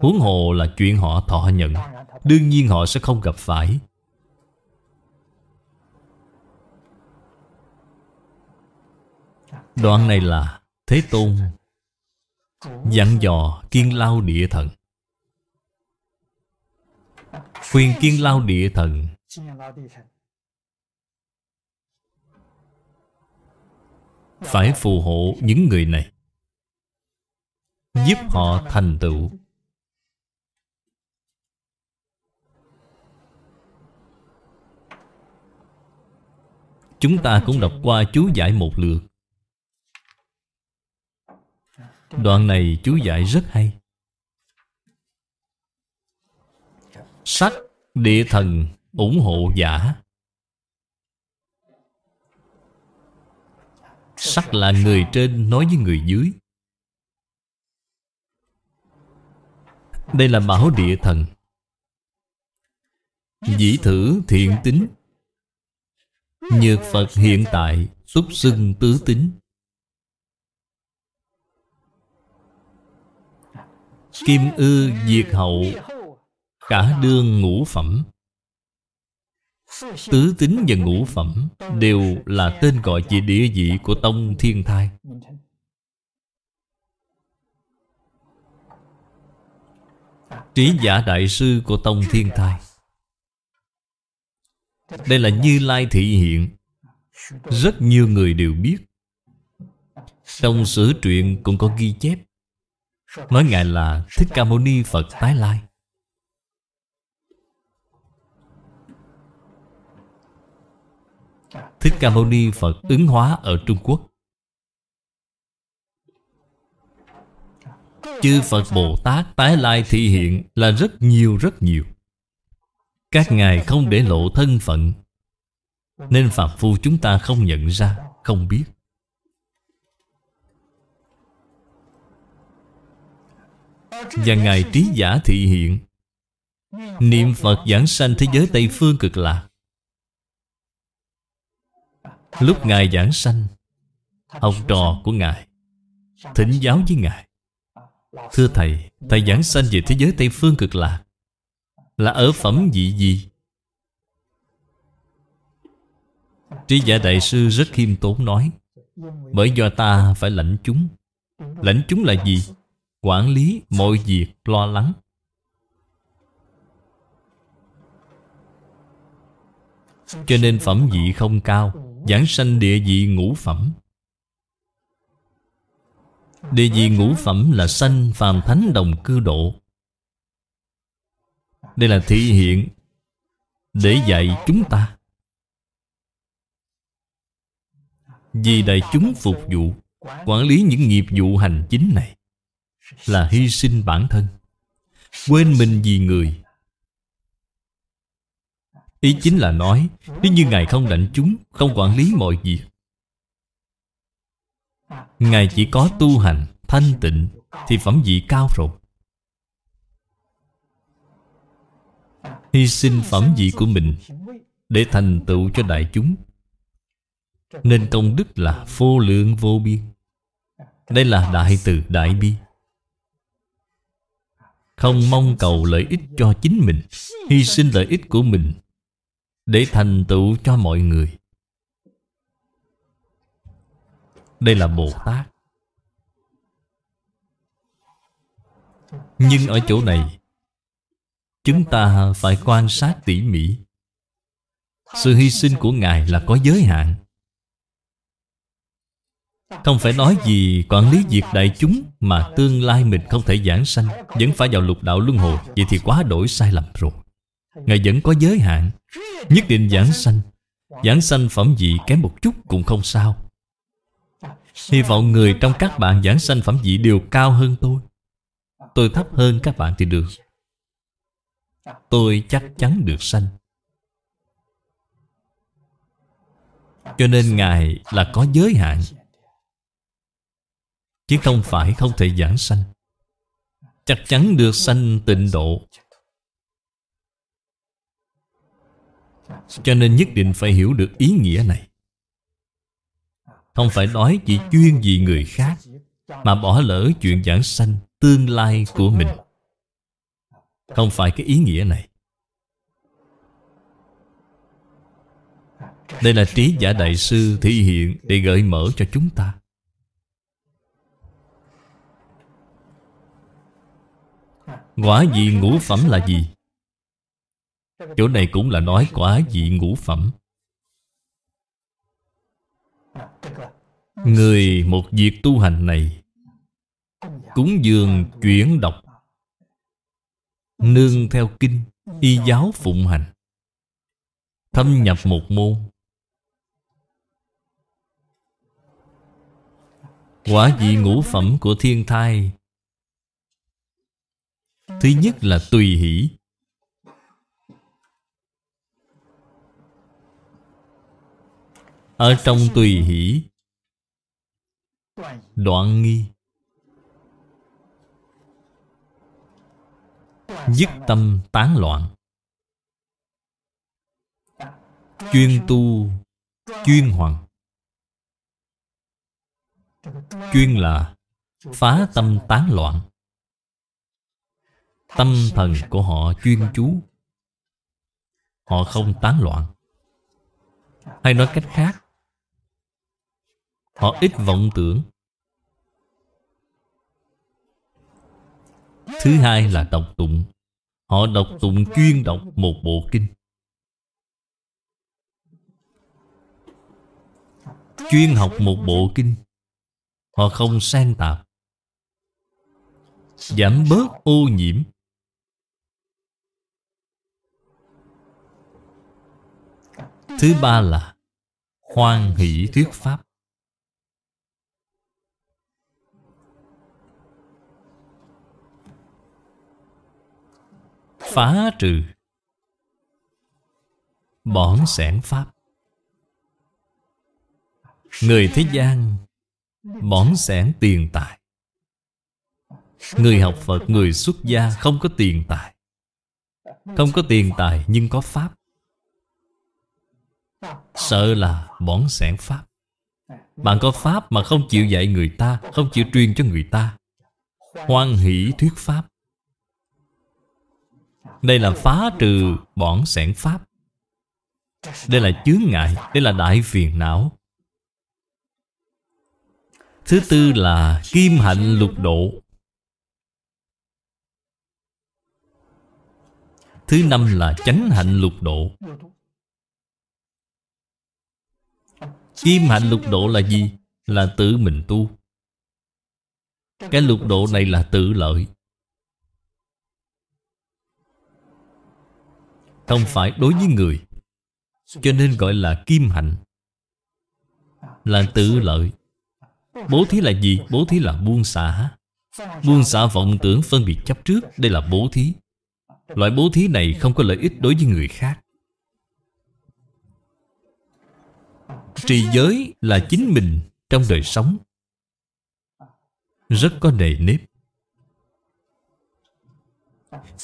Huống hồ là chuyện họ thọ nhận Đương nhiên họ sẽ không gặp phải Đoạn này là Thế Tôn Dặn dò kiên lao địa thần Khuyên kiên lao địa thần phải phù hộ những người này giúp họ thành tựu chúng ta cũng đọc qua chú giải một lượt đoạn này chú giải rất hay sắc địa thần ủng hộ giả sắc là người trên nói với người dưới đây là bảo địa thần dĩ thử thiện tính nhược phật hiện tại túc xưng tứ tính kim ư diệt hậu cả đương ngũ phẩm Tứ tính và ngũ phẩm Đều là tên gọi về địa vị của tông thiên thai Trí giả đại sư của tông thiên thai Đây là Như Lai thị hiện Rất nhiều người đều biết Trong sử truyện cũng có ghi chép Nói Ngài là Thích Ca Mâu Ni Phật Tái Lai Thích Ca Mâu Ni Phật ứng hóa ở Trung Quốc Chư Phật Bồ Tát tái lai thị hiện là rất nhiều rất nhiều Các ngài không để lộ thân phận Nên phật Phu chúng ta không nhận ra, không biết Và Ngài Trí Giả thị hiện Niệm Phật giảng sanh thế giới Tây Phương cực lạc Lúc Ngài giảng sanh Học trò của Ngài Thỉnh giáo với Ngài Thưa Thầy Thầy giảng sanh về thế giới Tây Phương cực lạc Là ở phẩm vị gì? Trí giả Đại Sư rất khiêm tốn nói Bởi do ta phải lãnh chúng Lãnh chúng là gì? Quản lý mọi việc lo lắng Cho nên phẩm vị không cao Giảng sanh địa vị ngũ phẩm Địa vị ngũ phẩm là sanh phàm thánh đồng cư độ Đây là thị hiện Để dạy chúng ta Vì đại chúng phục vụ Quản lý những nghiệp vụ hành chính này Là hy sinh bản thân Quên mình vì người Ý chính là nói Nếu như Ngài không lãnh chúng Không quản lý mọi việc Ngài chỉ có tu hành Thanh tịnh Thì phẩm vị cao rồi Hy sinh phẩm vị của mình Để thành tựu cho đại chúng Nên công đức là vô lượng vô biên Đây là đại từ đại bi Không mong cầu lợi ích cho chính mình Hy sinh lợi ích của mình để thành tựu cho mọi người đây là bồ tát nhưng ở chỗ này chúng ta phải quan sát tỉ mỉ sự hy sinh của ngài là có giới hạn không phải nói gì quản lý việc đại chúng Mà tương lai mình không thể giảng sanh Vẫn phải vào lục đạo luân hồi Vậy thì quá đổi sai lầm rồi Ngài vẫn có giới hạn Nhất định giảng sanh Giảng sanh phẩm vị kém một chút cũng không sao Hy vọng người trong các bạn giảng sanh phẩm vị đều cao hơn tôi Tôi thấp hơn các bạn thì được Tôi chắc chắn được sanh Cho nên Ngài là có giới hạn Chứ không phải không thể giảng sanh Chắc chắn được sanh tịnh độ Cho nên nhất định phải hiểu được ý nghĩa này Không phải nói chỉ chuyên vì người khác Mà bỏ lỡ chuyện giảng sanh tương lai của mình Không phải cái ý nghĩa này Đây là trí giả đại sư thể hiện để gợi mở cho chúng ta Quả vị ngũ phẩm là gì? Chỗ này cũng là nói quả vị ngũ phẩm Người một việc tu hành này Cúng dường chuyển đọc Nương theo kinh Y giáo phụng hành Thâm nhập một môn Quả vị ngũ phẩm của thiên thai Thứ nhất là tùy hỷ Ở trong tùy hỷ Đoạn nghi Dứt tâm tán loạn Chuyên tu Chuyên hoàng Chuyên là Phá tâm tán loạn Tâm thần của họ chuyên chú Họ không tán loạn Hay nói cách khác Họ ít vọng tưởng Thứ hai là đọc tụng Họ đọc tụng chuyên đọc một bộ kinh Chuyên học một bộ kinh Họ không sang tạp Giảm bớt ô nhiễm Thứ ba là Hoan hỷ thuyết pháp phá trừ bỏn sẻn pháp người thế gian bỏn sẻn tiền tài người học phật người xuất gia không có tiền tài không có tiền tài nhưng có pháp sợ là bỏn sẻn pháp bạn có pháp mà không chịu dạy người ta không chịu truyền cho người ta hoan hỷ thuyết pháp đây là phá trừ bọn sẻn pháp Đây là chướng ngại Đây là đại phiền não Thứ tư là kim hạnh lục độ Thứ năm là chánh hạnh lục độ Kim hạnh lục độ là gì? Là tự mình tu Cái lục độ này là tự lợi Không phải đối với người Cho nên gọi là kim hạnh Là tự lợi Bố thí là gì? Bố thí là buông xả Buông xả vọng tưởng phân biệt chấp trước Đây là bố thí Loại bố thí này không có lợi ích đối với người khác Trì giới là chính mình trong đời sống Rất có nề nếp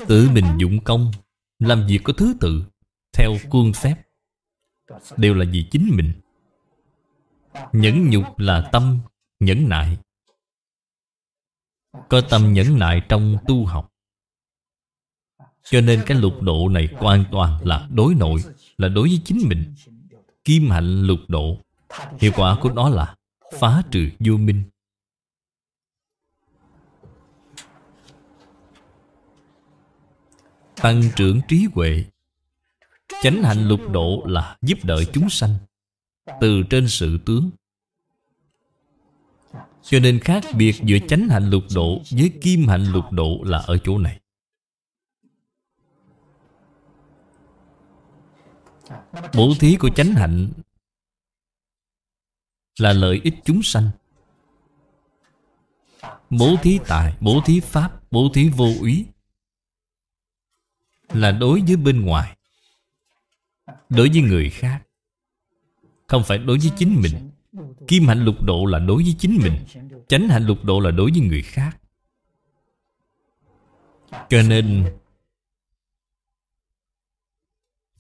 Tự mình dụng công làm việc có thứ tự Theo khuôn phép Đều là vì chính mình Nhẫn nhục là tâm Nhẫn nại Có tâm nhẫn nại trong tu học Cho nên cái lục độ này hoàn toàn là đối nội Là đối với chính mình Kim hạnh lục độ Hiệu quả của nó là Phá trừ vô minh tăng trưởng trí huệ chánh hạnh lục độ là giúp đỡ chúng sanh từ trên sự tướng cho nên khác biệt giữa chánh hạnh lục độ với kim hạnh lục độ là ở chỗ này bố thí của chánh hạnh là lợi ích chúng sanh bố thí tài bố thí pháp bố thí vô úy là đối với bên ngoài Đối với người khác Không phải đối với chính mình Kim hạnh lục độ là đối với chính mình Chánh hạnh lục độ là đối với người khác Cho nên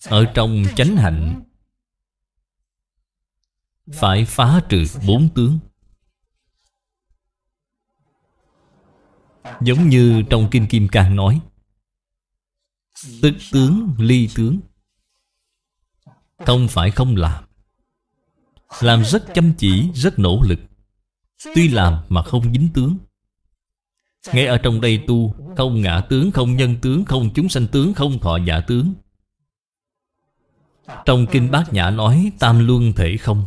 Ở trong chánh hạnh Phải phá trừ bốn tướng Giống như trong Kinh Kim Cang nói Tức tướng ly tướng Không phải không làm Làm rất chăm chỉ, rất nỗ lực Tuy làm mà không dính tướng Ngay ở trong đây tu Không ngã tướng, không nhân tướng Không chúng sanh tướng, không thọ giả tướng Trong kinh bát nhã nói Tam luân thể không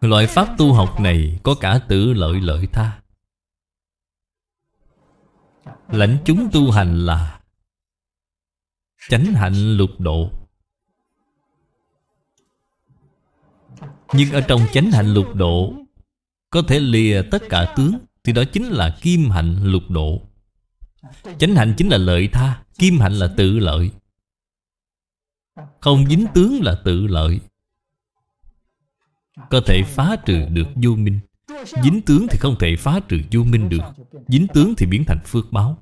Loại pháp tu học này Có cả tử lợi lợi tha Lãnh chúng tu hành là Chánh hạnh lục độ Nhưng ở trong chánh hạnh lục độ Có thể lìa tất cả tướng Thì đó chính là kim hạnh lục độ Chánh hạnh chính là lợi tha Kim hạnh là tự lợi Không dính tướng là tự lợi Có thể phá trừ được vô minh Dính tướng thì không thể phá trừ vô minh được Dính tướng thì biến thành phước báo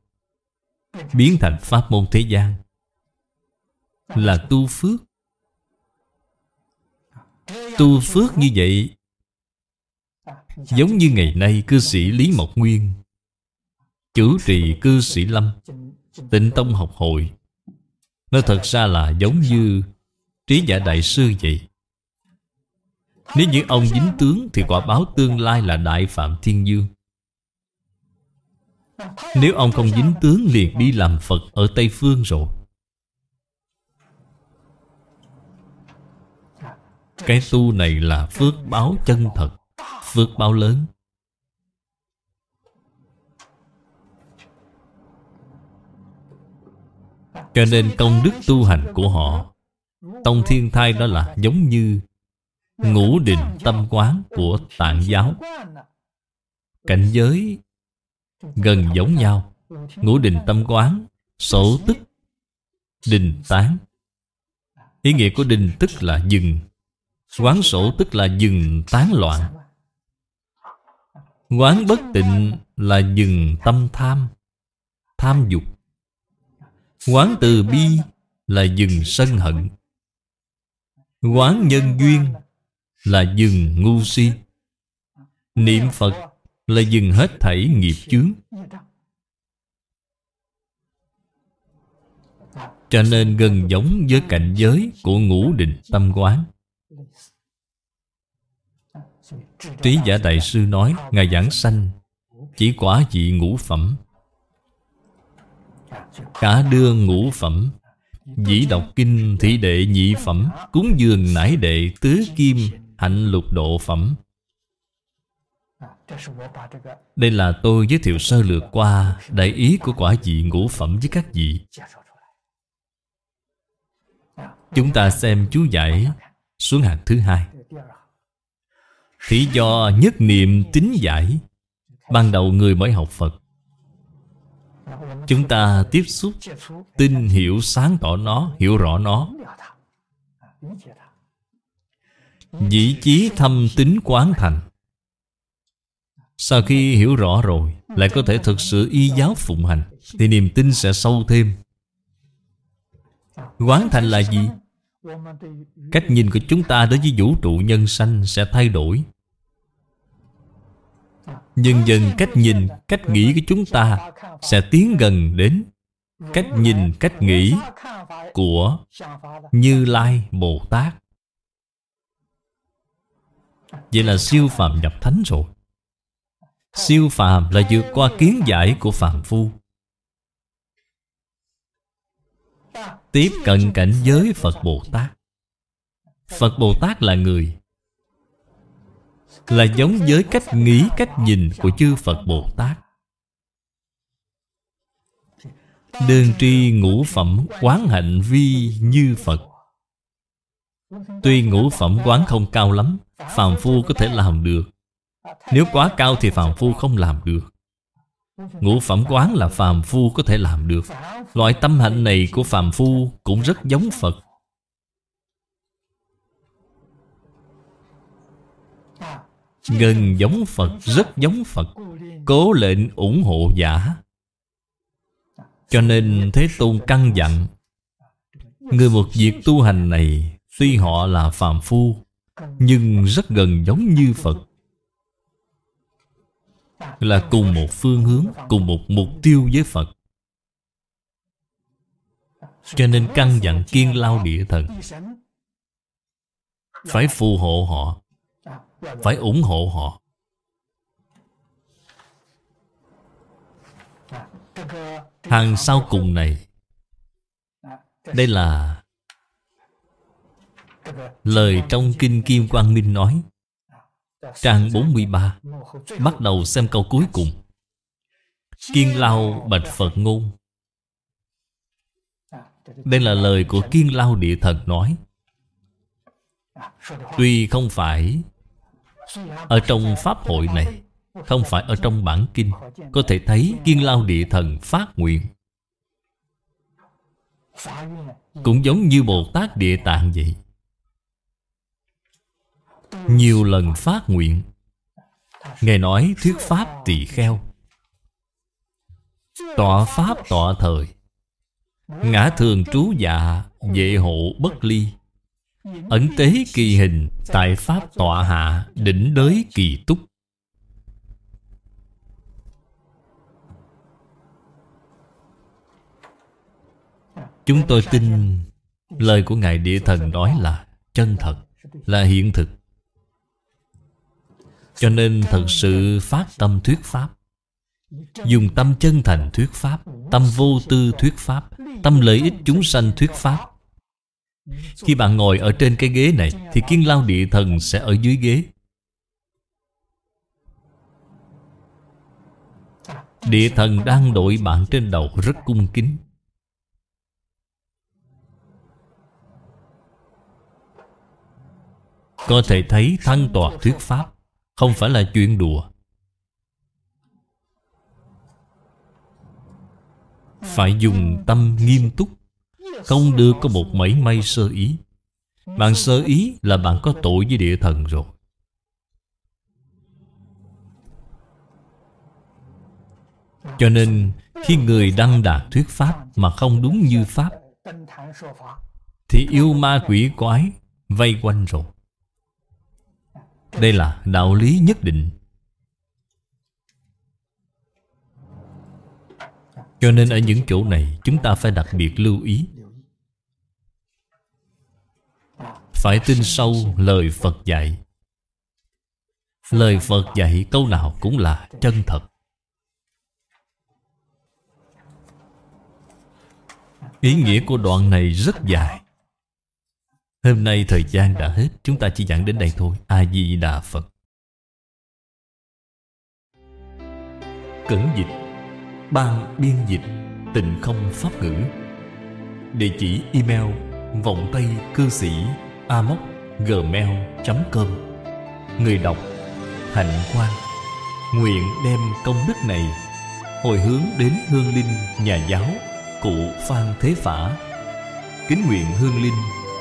Biến thành pháp môn thế gian Là tu phước Tu phước như vậy Giống như ngày nay cư sĩ Lý Mộc Nguyên Chủ trì cư sĩ Lâm Tịnh Tông học hội Nó thật ra là giống như Trí giả đại sư vậy nếu như ông dính tướng Thì quả báo tương lai là Đại Phạm Thiên Dương Nếu ông không dính tướng liền đi làm Phật ở Tây Phương rồi Cái tu này là phước báo chân thật Phước báo lớn Cho nên công đức tu hành của họ Tông thiên thai đó là giống như ngũ định tâm quán của tạng giáo cảnh giới gần giống nhau ngũ định tâm quán sổ tức đình tán ý nghĩa của đình tức là dừng quán sổ tức là dừng tán loạn quán bất tịnh là dừng tâm tham tham dục quán từ bi là dừng sân hận quán nhân duyên là dừng ngu si Niệm Phật là dừng hết thảy nghiệp chướng Cho nên gần giống với cảnh giới của ngũ định tâm quán Trí giả đại sư nói Ngài giảng sanh Chỉ quả vị ngũ phẩm Cả đưa ngũ phẩm Dĩ đọc kinh thị đệ nhị phẩm Cúng dường nải đệ tứ kim hạnh lục độ phẩm đây là tôi giới thiệu sơ lược qua đại ý của quả vị ngũ phẩm với các vị Chúng ta xem chú giải xuống hàng thứ hai Thì do nhất niệm tính giải Ban đầu người mới học Phật Chúng ta tiếp xúc Tin hiểu sáng tỏ nó Hiểu rõ nó Dĩ chí thâm tính quán thành Sau khi hiểu rõ rồi Lại có thể thực sự y giáo phụng hành Thì niềm tin sẽ sâu thêm Quán thành là gì? Cách nhìn của chúng ta đối với vũ trụ nhân sanh sẽ thay đổi Dần dần cách nhìn, cách nghĩ của chúng ta sẽ tiến gần đến cách nhìn, cách nghĩ của Như Lai Bồ Tát Vậy là siêu phàm nhập thánh rồi Siêu phàm là vượt qua kiến giải của phàm phu Tiếp cận cảnh giới Phật Bồ Tát Phật Bồ Tát là người Là giống với cách nghĩ, cách nhìn của chư Phật Bồ Tát Đơn tri ngũ phẩm quán hạnh vi như Phật Tuy ngũ phẩm quán không cao lắm phàm Phu có thể làm được Nếu quá cao thì phàm Phu không làm được Ngũ phẩm quán là phàm Phu có thể làm được Loại tâm hạnh này của phàm Phu cũng rất giống Phật Gần giống Phật, rất giống Phật Cố lệnh ủng hộ giả Cho nên Thế Tôn căn dặn Người một việc tu hành này Tuy họ là phàm phu nhưng rất gần giống như phật là cùng một phương hướng cùng một mục tiêu với phật cho nên căn dặn kiên lao địa thần phải phù hộ họ phải ủng hộ họ hàng sau cùng này đây là Lời trong Kinh Kim Quang Minh nói Trang 43 Bắt đầu xem câu cuối cùng Kiên Lao Bạch Phật Ngôn Đây là lời của Kiên Lao Địa Thần nói Tuy không phải Ở trong Pháp hội này Không phải ở trong bản kinh Có thể thấy Kiên Lao Địa Thần phát nguyện Cũng giống như Bồ Tát Địa Tạng vậy nhiều lần phát nguyện Ngài nói thuyết pháp tỳ kheo Tọa pháp tọa thời Ngã thường trú dạ Vệ hộ bất ly Ẩn tế kỳ hình Tại pháp tọa hạ Đỉnh đới kỳ túc Chúng tôi tin Lời của Ngài Địa Thần nói là Chân thật Là hiện thực cho nên thật sự phát tâm thuyết Pháp Dùng tâm chân thành thuyết Pháp Tâm vô tư thuyết Pháp Tâm lợi ích chúng sanh thuyết Pháp Khi bạn ngồi ở trên cái ghế này Thì kiên lao địa thần sẽ ở dưới ghế Địa thần đang đội bạn trên đầu rất cung kính Có thể thấy thăng tòa thuyết pháp không phải là chuyện đùa. Phải dùng tâm nghiêm túc, không đưa có một mảy may sơ ý. Bạn sơ ý là bạn có tội với địa thần rồi. Cho nên khi người đăng đạt thuyết pháp mà không đúng như pháp Thì yêu ma quỷ quái vây quanh rồi đây là đạo lý nhất định Cho nên ở những chỗ này chúng ta phải đặc biệt lưu ý Phải tin sâu lời Phật dạy Lời Phật dạy câu nào cũng là chân thật Ý nghĩa của đoạn này rất dài Hôm nay thời gian đã hết Chúng ta chỉ giảng đến đây thôi A-di-đà Phật Cẩn dịch Ban biên dịch Tình không pháp ngữ Địa chỉ email Vọng tay cư sĩ amoc gmail.com Người đọc Hạnh Quan. Nguyện đem công đức này Hồi hướng đến Hương Linh Nhà giáo Cụ Phan Thế Phả Kính nguyện Hương Linh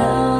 know.